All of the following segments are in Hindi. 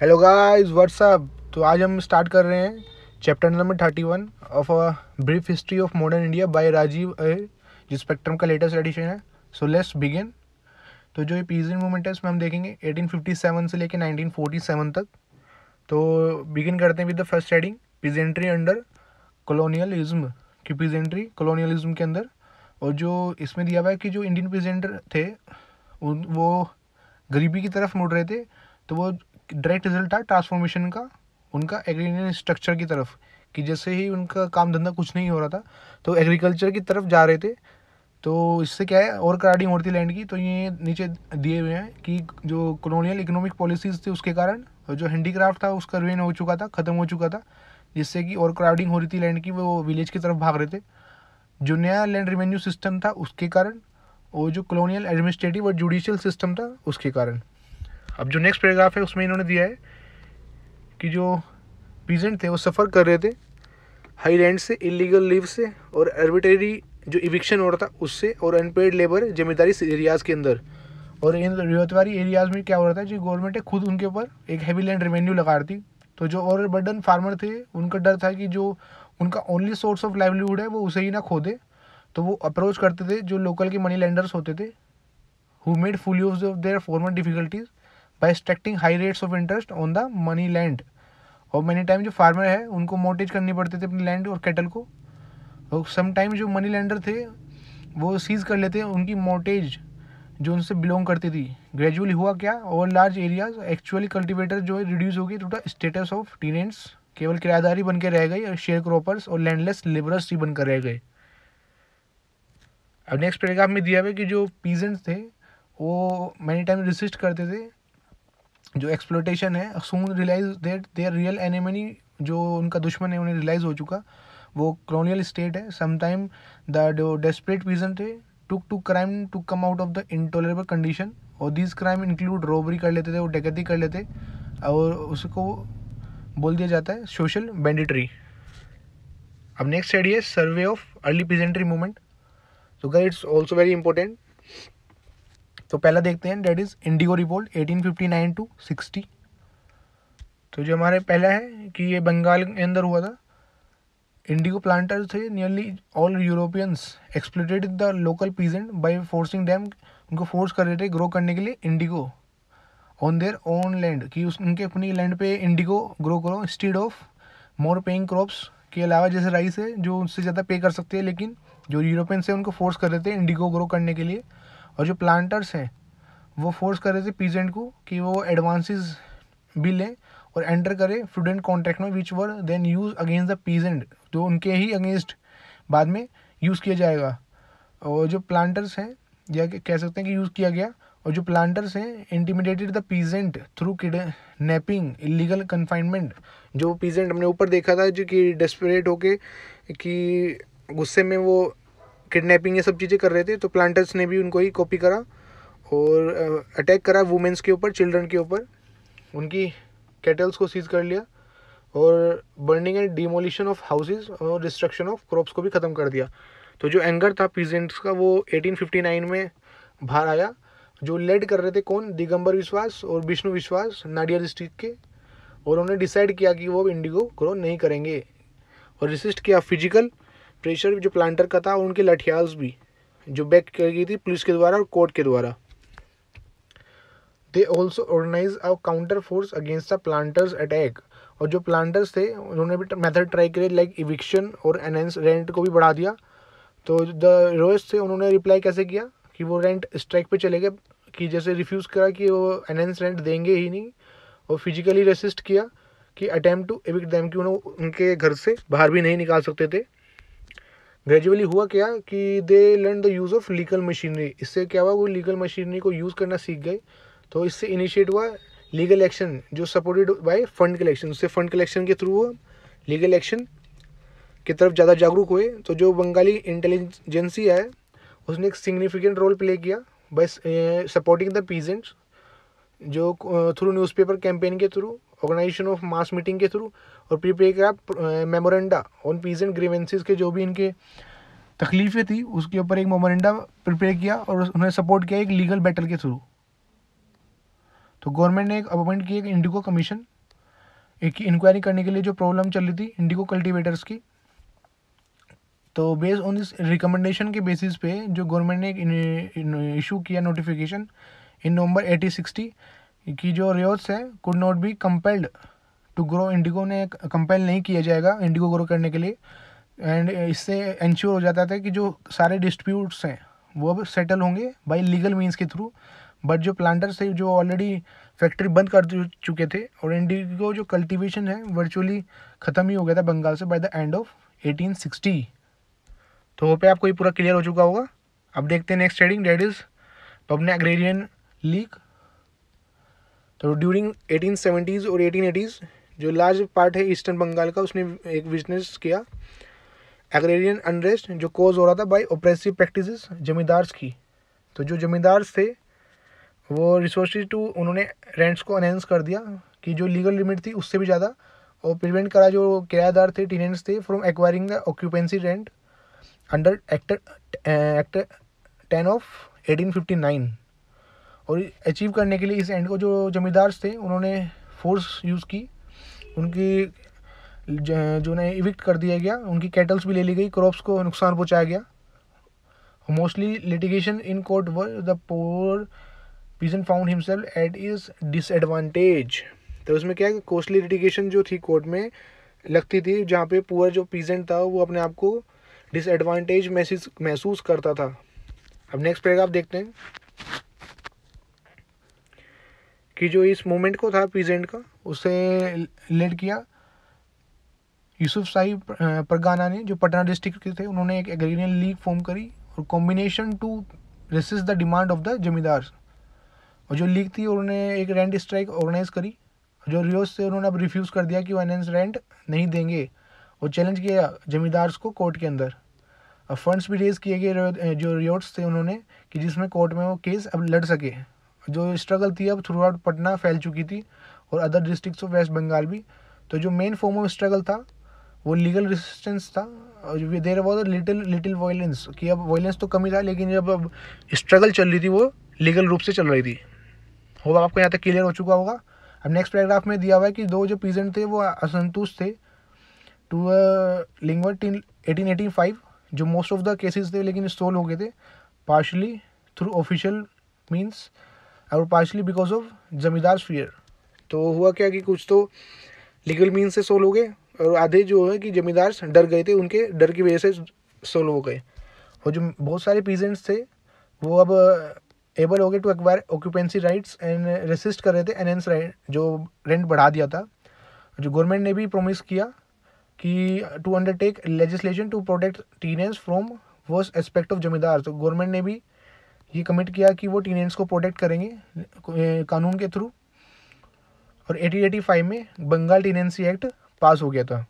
हेलो गाइस व्हाट्सअप तो आज हम स्टार्ट कर रहे हैं chapter number thirty one of a brief history of modern India by Rajiv A जो स्पेक्ट्रम का लेटेस्ट एडिशन है सो लेट्स बिगिन तो जो ये पीजन मूवमेंट है इसमें हम देखेंगे एटीन फिफ्टी सेवन से लेकर नाइनटीन फोर्टी सेवन तक तो बिगिन करते हैं with the first heading peasantry under colonialism की पीजेंट्री कॉलोनियलिज्म के अंदर और जो इसमें दिया हुआ है कि जो इंडियन पीजेंटर थे उन वो गरीबी की तरफ मुड़ रहे थे तो वो डायरेक्ट रिजल्ट था ट्रांसफॉर्मेशन का उनका एग्रीकल्चर स्ट्रक्चर की तरफ कि जैसे ही उनका काम धंधा कुछ नहीं हो रहा था तो एग्रीकल्चर की तरफ जा रहे थे तो इससे क्या है और क्राडिंग होती लैंड की तो ये नीचे दिए हुए हैं कि जो कॉलोनियल इकोनॉमिक पॉलिसीज़ थी उसके कारण और जो हैंडीक्राफ्ट था उसका रेन हो चुका था ख़त्म हो चुका था जिससे कि और क्राउडिंग हो रही थी लैंड की वो विलेज की तरफ भाग रहे थे जो नया लैंड रिवेन्यू सिस्टम था उसके कारण और जो कॉलोनियल एडमिनिस्ट्रेटिव और जुडिशियल सिस्टम था उसके कारण अब जो नेक्स्ट पैराग्राफ है उसमें इन्होंने दिया है कि जो पीजेंट थे वो सफ़र कर रहे थे हाई रेंट से इलीगल लीव से और एर्बिटरी जो इविक्शन हो रहा था उससे और अनपेड लेबर जिम्मेदारी एरियाज़ के अंदर और इन रिवतवारी एरियाज़ में क्या हो रहा था जो गवर्नमेंट है खुद उनके ऊपर एक हैवी लैंड रेवेन्यू लगा रही थी तो जो और बर्डन फार्मर थे उनका डर था कि जो उनका ओनली सोर्स ऑफ लाइवलीहुड है वो उसे ही ना खो दे तो वो अप्रोच करते थे जो लोकल के मनी लैंडर्स होते थे who made full use of their farmers difficulties by extracting high rates of interest on the money lent और मैनी टाइम जो फार्मर है उनको मोटेज करनी पड़ती थी अपनी लैंड और कैटल को और समटाइम जो मनी लैंडर थे वो सीज कर लेते हैं उनकी मोटेज जो उनसे बिलोंग करती थी ग्रेजुअली हुआ क्या और लार्ज एरियाज एक्चुअली कल्टिवेटर जो है रिड्यूस हो गई टू स्टेटस ऑफ टीनेंट्स केवल किरायादारी बन के रह गई और शेयर क्रॉपर्स और लैंडलेस लेबरर्स ही बनकर रह गए अब नेक्स्ट पेरेग्राफ में दिया हुआ कि जो पीजेंट्स थे वो मैनी टाइम रिसिस्ट करते थे जो एक्सप्लोटेशन है soon realise that their real enemy जो उनका दुश्मन है उन्हें रियलाइज हो चुका वो क्रोनियल स्टेट है समटाइम द डेस्परेट रीजन थे took to crime to come out of the intolerable condition और दिस क्राइम इंक्लूड रॉबरी कर लेते थे और डकैती कर लेते और उसको बोल दिया जाता है सोशल बैंडिट्री अब नेक्स्ट स्टडी है survey of early peasantry movement so guide it's also very important तो पहला देखते हैं that is indigo revolt 1859 to 60 तो जो हमारे पहला है कि ये बंगाल के अंदर हुआ था इंडिगो प्लांटर्स थे nearly all Europeans exploited the local peasant by forcing them उनको फोर्स कर रहे थे ग्रो करने के लिए indigo on their own land कि उस उनके अपनी लैंड पे इंडिगो ग्रो करो instead of more paying crops के अलावा जैसे राइस है जो उनसे ज़्यादा पे कर सकते हैं लेकिन जो यूरोपियंस है उनको फोर्स कर रहे थे इंडिगो ग्रो करने के लिए और जो प्लांटर्स हैं वो फोर्स कर रहे थे पीजेंट को कि वो एडवांसेस भी लें और एंटर करें फ्रूडेंट कॉन्ट्रैक्ट में which were then used against the peasant जो उनके ही अगेंस्ट बाद में यूज़ किया जाएगा और जो प्लांटर्स हैं या कह सकते हैं कि यूज़ किया गया और जो प्लांटर्स हैं intimidated the peasant through kidnapping illegal confinement जो पीजेंट हमने ऊपर देखा था जो कि डेस्परेट होके कि गुस्से में वो किडनैपिंग ये सब चीज़ें कर रहे थे तो प्लांटर्स ने भी उनको ही कॉपी करा और अटैक करा वुमेंस के ऊपर चिल्ड्रन के ऊपर उनकी कैटल्स को सीज कर लिया और burning and demolition of houses और डिस्ट्रक्शन ऑफ क्रॉप्स को भी ख़त्म कर दिया तो जो एंगर था पीजेंट्स का वो 1859 में बाहर आया जो लेड कर रहे थे कौन दिगंबर विश्वास और विष्णु विश्वास नाडिया डिस्ट्रिक्ट के और उन्होंने डिसाइड किया कि वो इंडिगो ग्रो नहीं करेंगे और रिसिस्ट किया फिजिकल प्रेशर भी जो प्लांटर का था और उनके लठियाल्स भी जो बैक कर गई थी पुलिस के द्वारा और कोर्ट के द्वारा they also organise a counter force against the planters attack और जो प्लांटर्स थे उन्होंने भी मेथड ट्राई करे लाइक इविक्शन और एनहेंस रेंट को भी बढ़ा दिया तो द रोज थे उन्होंने रिप्लाई कैसे किया कि वो रेंट स्ट्राइक पे चले गए कि जैसे रिफ्यूज़ करा कि वो एनहेंस रेंट देंगे ही नहीं और फिजिकली रेसिस्ट किया कि अटैम्प्ट टू एविक्ट दैम कि उन्होंने उनके घर से बाहर भी नहीं निकाल सकते थे ग्रेजुअली हुआ क्या कि they learn the use of legal machinery इससे क्या हुआ वो लीगल मशीनरी को यूज़ करना सीख गए तो इससे इनिशिएट हुआ लीगल एक्शन जो सपोर्टेड बाय फंड कलेक्शन उससे फंड कलेक्शन के थ्रू हुआ लीगल एक्शन की तरफ ज़्यादा जागरूक हुए तो जो बंगाली इंटेलिजेंसी है उसने एक सिग्निफिकेंट रोल प्ले किया बाय सपोर्टिंग द पीजेंट्स जो थ्रू न्यूज़पेपर कैंपेन के through organisation of mass meeting के थ्रू और पी पी का मेमोरेंडा ऑन एंड ग्रीवेंसीज के जो भी इनके तकलीफ़ें थी उसके ऊपर एक मेमोरेंडा प्रिपेयर किया और उन्हें सपोर्ट किया एक लीगल बैटल के थ्रू तो गवर्नमेंट ने एक अपॉइंट किया एक इंडिगो कमीशन एक इंक्वायरी करने के लिए जो प्रॉब्लम चल रही थी इंडिगो कल्टीवेटर्स की तो बेस्ड ऑन दिस रिकमेंडेशन के बेसिस पे जो गवर्नमेंट ने एक इशू किया notification in November eighteen sixty कि जो रियोस है could not be compelled to grow indigo ने कंपेल नहीं किया जाएगा इंडिगो ग्रो करने के लिए एंड इससे इंश्योर हो जाता था कि जो सारे डिस्प्यूट्स हैं वो अब सेटल होंगे बाई लीगल मीन्स के थ्रू बट जो प्लांटर्स थे जो ऑलरेडी फैक्ट्री बंद कर चुके थे और इंडिगो जो कल्टिवेशन है वर्चुअली ख़त्म ही हो गया था बंगाल से by the end of sixty तो वो पे आपको ये पूरा क्लियर हो चुका होगा अब देखते हैं next heading that is Pabna agrarian league तो ड्यूरिंग एटीन सेवेंटीज़ और एटीन एटीज़ जो लार्ज पार्ट है ईस्टर्न बंगाल का उसने एक बिजनेस किया एग्रेरियन अनरेस्ट जो कोज हो रहा था बाई ओप्रेसिव प्रैक्टिस जमींदार्स की तो जो जमींदार्स थे वो रिसोर्स टू उन्होंने रेंट्स को अनहेंस कर दिया कि जो लीगल लिमिट थी उससे भी ज़्यादा और प्रिवेंट करा जो किराएदार थे टीनेंट्स थे from acquiring the occupancy right under act act ten of eighteen fifty nine और अचीव करने के लिए इस एंड को जो जमींदार थे उन्होंने फोर्स यूज़ की उनकी जो है इविक्ट कर दिया गया उनकी कैटल्स भी ले ली गई क्रॉप्स को नुकसान पहुंचाया गया mostly litigation in court where the poor peasant found himself at his disadvantage तो उसमें क्या है कोस्टली लिटिगेशन जो थी कोर्ट में लगती थी जहाँ पे पुअर जो पीजेंट था वो अपने आप को डिसएडवांटेज महसूस महसूस करता था अब नेक्स्ट पैराग्राफ देखते हैं कि जो इस मोमेंट को था प्रेजेंट का उसे लीड किया यूसुफ साहिब परगाना ने जो पटना डिस्ट्रिक्ट के थे उन्होंने एक एग्रीरियन लीग फॉर्म करी और combination to resist the demand of the zamindar और जो लीग थी उन्होंने एक रेंट स्ट्राइक ऑर्गेनाइज करी जो रियोस से उन्होंने अब रिफ्यूज़ कर दिया कि वो एनहेंस रेंट नहीं देंगे और चैलेंज किया जमींदार्स को कोर्ट के अंदर अब फंड्स भी रेज किए गए जो रियोट्स थे उन्होंने कि जिसमें कोर्ट में वो केस अब लड़ सके जो स्ट्रगल थी अब थ्रू आउट पटना फैल चुकी थी और other district of west Bengal भी तो जो मेन फॉर्म ऑफ स्ट्रगल था वो लीगल रेजिस्टेंस था और there was little little violence कि अब वायलेंस तो कम ही था लेकिन जब अब स्ट्रगल चल रही थी वो लीगल रूप से चल रही थी वो आपको यहाँ तक क्लियर हो चुका होगा अब नेक्स्ट पैराग्राफ में दिया हुआ है कि दो जो पीजेंट थे वो असंतुष्ट थे टू लिंगवर्ट इन एटीन फाइव जो मोस्ट ऑफ द केसेस थे लेकिन सोल्व हो गए थे पार्शली थ्रू ऑफिशियल मीन्स और partially because of zamindar fear तो हुआ क्या कि कुछ तो लीगल मीन से सोल्व हो गए और आधे जो है कि ज़मींदार डर गए थे उनके डर की वजह से सोल्व हो गए और जो बहुत सारे पीजेंट्स थे वो अब एबल uh, हो गए to acquire occupancy rights and resist कर रहे थे एनहेंस राइट जो रेंट बढ़ा दिया था जो गवर्नमेंट ने भी प्रोमिस किया कि to undertake legislation to protect टीन from worse aspect of zamindar तो गवर्नमेंट ने भी ये कमिट किया कि वो टीनेंट्स को प्रोटेक्ट करेंगे कानून के थ्रू और 1885 में बंगाल टीनेंसी एक्ट पास हो गया था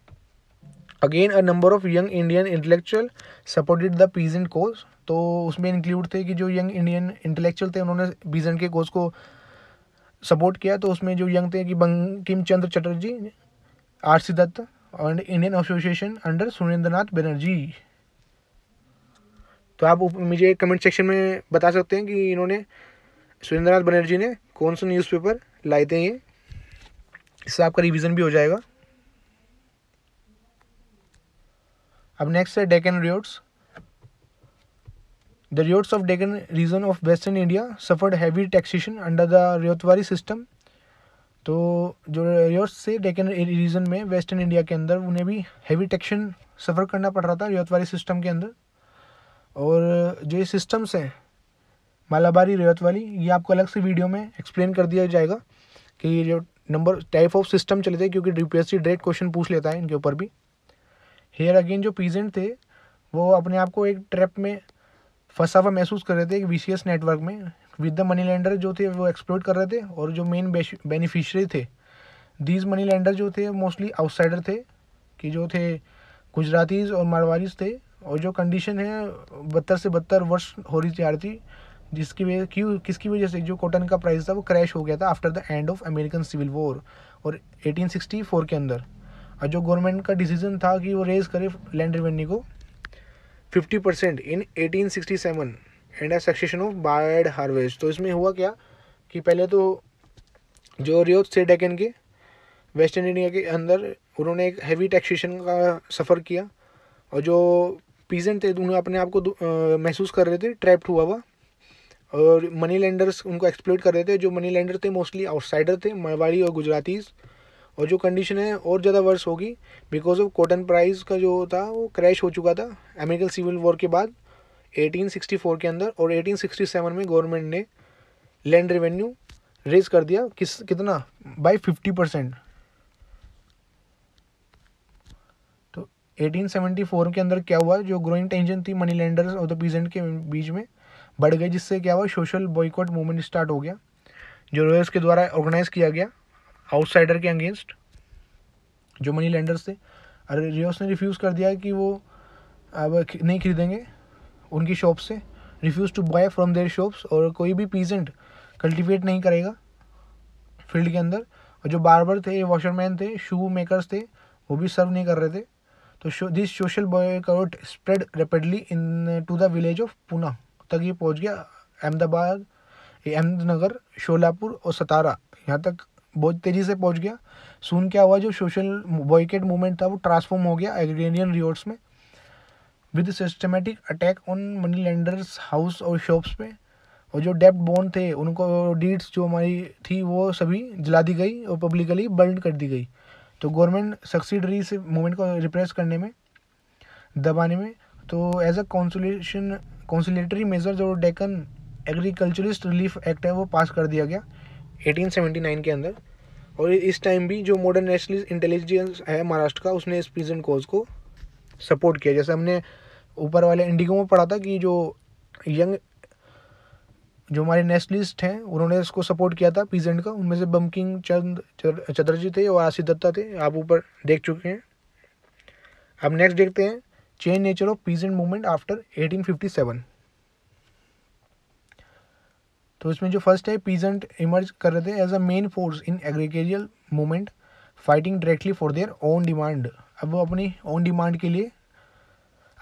again a number of young Indian intellectual supported the peasant cause तो उसमें इंक्लूड थे कि जो यंग इंडियन इंटेलेक्चुअल थे उन्होंने पीजेंट के कोर्स को सपोर्ट किया तो उसमें जो यंग थे कि Bankim Chandra Chatterjee R C Dutt and Indian association under Surendra Nath Banerjee तो आप मुझे कमेंट सेक्शन में बता सकते हैं कि इन्होंने सुरेंद्र नाथ बनर्जी ने कौन सा न्यूज़पेपर लाए थे ये इससे आपका रिवीजन भी हो जाएगा अब नेक्स्ट है Deccan riots the riots of Deccan region of western India suffered heavy taxation under the ryotwari system तो जो रियोट्स थे डेकन रीजन में वेस्टर्न इंडिया के अंदर उन्हें भी हैवी टैक्सेशन सफ़र करना पड़ रहा था रियोतवारी सिस्टम के अंदर और जो ये सिस्टम्स हैं मालाबारी रेवत वाली ये आपको अलग से वीडियो में एक्सप्लेन कर दिया जाएगा कि ये जो नंबर टाइप ऑफ सिस्टम चले थे क्योंकि यूपीएससी डायरेक्ट क्वेश्चन पूछ लेता है इनके ऊपर भी हेयर अगेन जो पीजेंट थे वो अपने आप को एक ट्रैप में फंसा हुआ महसूस कर रहे थे एक वी नेटवर्क में विद द मनी लैंडर जो थे वो एक्सप्लोर कर रहे थे और जो मेन बेनिफिशरी थे दीज मनी लैंडर जो थे मोस्टली आउटसाइडर थे कि जो थे गुजरातीज़ और मारवाड़ीज थे और जो कंडीशन है बदतर से बदतर वर्ष हो रही जा रही थी जिसकी वजह क्यों किसकी वजह से जो कॉटन का प्राइस था वो क्रैश हो गया था after the end of American civil war और 1864 के अंदर और जो गवर्नमेंट का डिसीजन था कि वो रेज करे लैंड रेवेन्यू को 50 percent in 1867 and a succession of bad harvest तो इसमें हुआ क्या कि पहले तो जो रियो से डेकन के वेस्ट इंडिया के अंदर उन्होंने एक हैवी टैक्सेशन का सफ़र किया और जो पीजेंट थे तो उन्हें अपने आप को महसूस कर रहे थे ट्रैप्ड हुआ हुआ और मनी लैंडर्स उनको एक्सप्लोइट कर रहे थे जो मनी लैंडर थे मोस्टली आउटसाइडर थे मारवाड़ी और गुजरातीज़ और जो कंडीशन है और ज़्यादा वर्स होगी बिकॉज ऑफ कॉटन प्राइस का जो था वो क्रैश हो चुका था अमेरिकन सिविल वॉर के बाद 1864 के अंदर और 1867 में गवर्नमेंट ने लैंड रेवेन्यू रेज कर दिया किस कितना बाई फिफ्टी परसेंट 1874 के अंदर क्या हुआ जो ग्रोइंग टेंशन थी मनी लैंडर्स और द पीजेंट के बीच में बढ़ गई जिससे क्या हुआ सोशल बॉयकॉट मूवमेंट स्टार्ट हो गया जो रॉयल्स के द्वारा ऑर्गेनाइज किया गया आउटसाइडर के अगेंस्ट जो मनी लेंडर्स थे अरे रियोस ने रिफ्यूज़ कर दिया कि वो अब नहीं खरीदेंगे उनकी शॉप से refuse to buy from their shops और कोई भी पीजेंट कल्टिवेट नहीं करेगा फील्ड के अंदर और जो बार्बर थे वॉशरमैन थे शू मेकर्स थे वो भी सर्व नहीं कर रहे थे तो so, this social boycott spread rapidly into the village of Poona तक ये पहुंच गया अहमदाबाद अहमदनगर शोलापुर और सतारा यहाँ तक बहुत तेज़ी से पहुंच गया सुन क्या हुआ जो सोशल बॉयकेट मूवमेंट था वो ट्रांसफॉर्म हो गया एग्रेनियन रिवर्ट्स में with systematic attack on money lenders house और शॉप्स में और जो डेप्ट बॉन्ड थे उनको डीड्स जो हमारी थी वो सभी जला दी गई और पब्लिकली बर्न कर दी गई तो गवर्नमेंट सक्सीड रही इस मूवमेंट को रिप्रेस करने में दबाने में तो एज अ कौंसुलेशन कौंसुलेटरी मेज़र जो डेकन एग्रीकल्चरिस्ट रिलीफ एक्ट है वो पास कर दिया गया 1879 के अंदर और इस टाइम भी जो मॉडर्न नेशनल इंटेलिजेंस है महाराष्ट्र का उसने इस प्रीजेंट कोज को सपोर्ट किया जैसे हमने ऊपर वाले इंडिगो में पढ़ा था कि जो यंग जो हमारे नेशनलिस्ट हैं उन्होंने इसको सपोर्ट किया था पीजेंट का उनमें से बमकिंग चंद चटर्जी थे और आशीष दत्ता थे आप ऊपर देख चुके हैं अब नेक्स्ट देखते हैं change nature of peasant movement after 1857 तो इसमें जो फर्स्ट है पीजेंट इमर्ज कर रहे थे as a main force in agricultural movement fighting directly for their own demand अब वो अपनी ओन डिमांड के लिए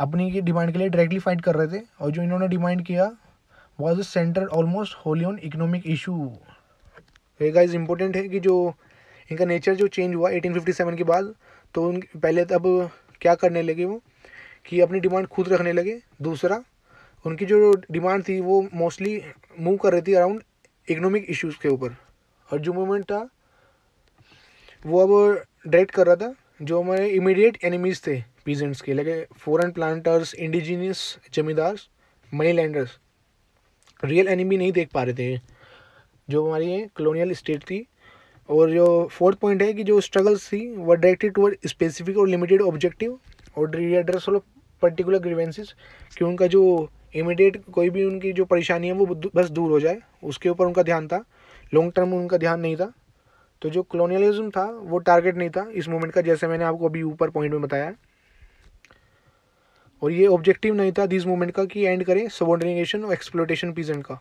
अपनी की डिमांड के लिए डायरेक्टली फाइट कर रहे थे और जो इन्होंने डिमांड किया was centre almost wholly on economic issue ये गाइज इंपॉर्टेंट है कि जो इनका नेचर जो चेंज हुआ 1857 के बाद तो उन पहले तो अब क्या करने लगे वो कि अपनी डिमांड खुद रखने लगे दूसरा उनकी जो डिमांड थी वो मोस्टली मूव कर रही थी अराउंड इकोनॉमिक इश्यूज़ के ऊपर और जो मूवमेंट था वो अब डायरेक्ट कर रहा था जो हमारे इमीडिएट एनिमीज़ थे पीजेंट्स के लगे foreign planters indigenous zamindars money lenders real enemy नहीं देख पा रहे थे जो हमारी कलोनियल स्टेट थी और जो फोर्थ पॉइंट है कि जो स्ट्रगल्स थी वो डायरेक्टेड टूवर्ड स्पेसिफिक और लिमिटेड ऑब्जेक्टिव और रीएड्रेस पर्टिकुलर ग्रीवेंसिस कि उनका जो इमिडिएट कोई भी उनकी जो परेशानी है वो बस दूर हो जाए उसके ऊपर उनका ध्यान था लॉन्ग टर्म उनका ध्यान नहीं था तो जो कॉलोनियलिज्म था वो टारगेट नहीं था इस मोमेंट का जैसे मैंने आपको अभी ऊपर पॉइंट में बताया और ये ऑब्जेक्टिव नहीं था दिस मूवमेंट का कि एंड करें सबोर्डिनेशन और एक्सप्लोटेशन पीजेंट का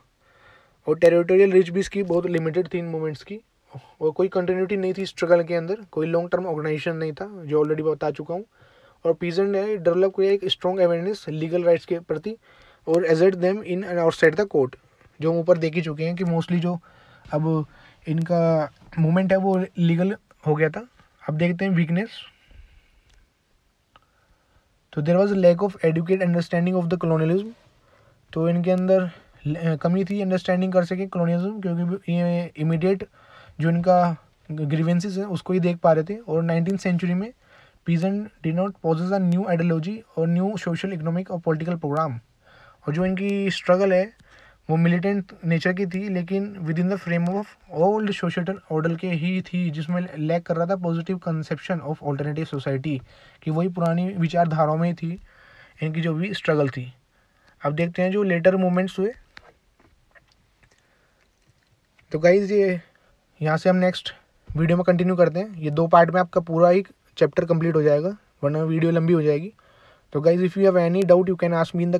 और टेरिटोरियल रिच भी इसकी बहुत लिमिटेड थी इन मूवमेंट्स की और कोई कंटिन्यूटी नहीं थी स्ट्रगल के अंदर कोई लॉन्ग टर्म ऑर्गेनाइजेशन नहीं था जो ऑलरेडी बता चुका हूँ और पीजेंट ने डेवलप किया एक स्ट्रॉन्ग अवेयरनेस लीगल राइट्स के प्रति और एजेड them in and outside the court जो हम ऊपर देख ही चुके हैं कि मोस्टली जो अब इनका मूवमेंट है वो लीगल हो गया था अब देखते हैं वीकनेस तो there was lack of adequate understanding of the colonialism तो इनके अंदर कमी थी अंडरस्टैंडिंग कर सके कॉलोनियलिज्म क्योंकि ये इमीडिएट जो इनका ग्रीवेंसीज है उसको ही देख पा रहे थे और नाइनटीन सेंचुरी में peasant did not possess a new ideology और न्यू सोशल इकोनॉमिक और पॉलिटिकल प्रोग्राम और जो इनकी स्ट्रगल है वो मिलिटेंट नेचर की थी लेकिन within the frame of old social order के ही थी जिसमें लैक कर रहा था positive conception of alternative society कि वही पुरानी विचारधाराओं में ही थी इनकी जो भी स्ट्रगल थी अब देखते हैं जो लेटर मूवमेंट्स हुए तो गाइज ये यहाँ से हम नेक्स्ट वीडियो में कंटिन्यू करते हैं ये दो पार्ट में आपका पूरा ही चैप्टर कंप्लीट हो जाएगा वरना वीडियो लंबी हो जाएगी तो guys if you have any doubt you can ask me in the